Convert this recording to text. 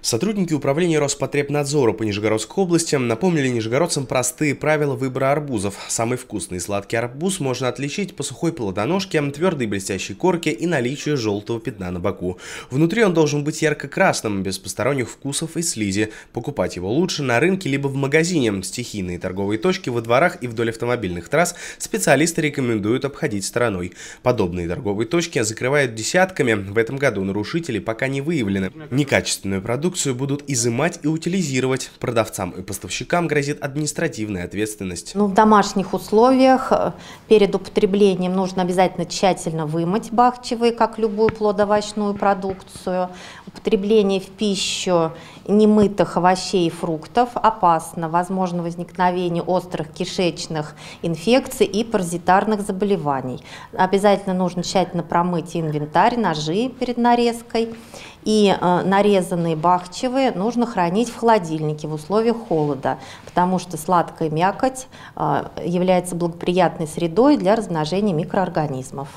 Сотрудники управления Роспотребнадзора по Нижегородской области напомнили нижегородцам простые правила выбора арбузов. Самый вкусный и сладкий арбуз можно отличить по сухой плодоножке, твердой блестящей корке и наличию желтого пятна на боку. Внутри он должен быть ярко-красным, без посторонних вкусов и слизи. Покупать его лучше на рынке либо в магазине. Стихийные торговые точки во дворах и вдоль автомобильных трасс специалисты рекомендуют обходить стороной. Подобные торговые точки закрывают десятками. В этом году нарушители пока не выявлены. Некачественную продукцию продукцию будут изымать и утилизировать. Продавцам и поставщикам грозит административная ответственность. Ну, в домашних условиях э, перед употреблением нужно обязательно тщательно вымыть бахчевые, как любую плодовочную продукцию употребление в пищу немытых овощей и фруктов опасно, возможно возникновение острых кишечных инфекций и паразитарных заболеваний. Обязательно нужно тщательно промыть инвентарь, ножи перед нарезкой. И э, нарезанные бахчевые нужно хранить в холодильнике в условиях холода, потому что сладкая мякоть э, является благоприятной средой для размножения микроорганизмов.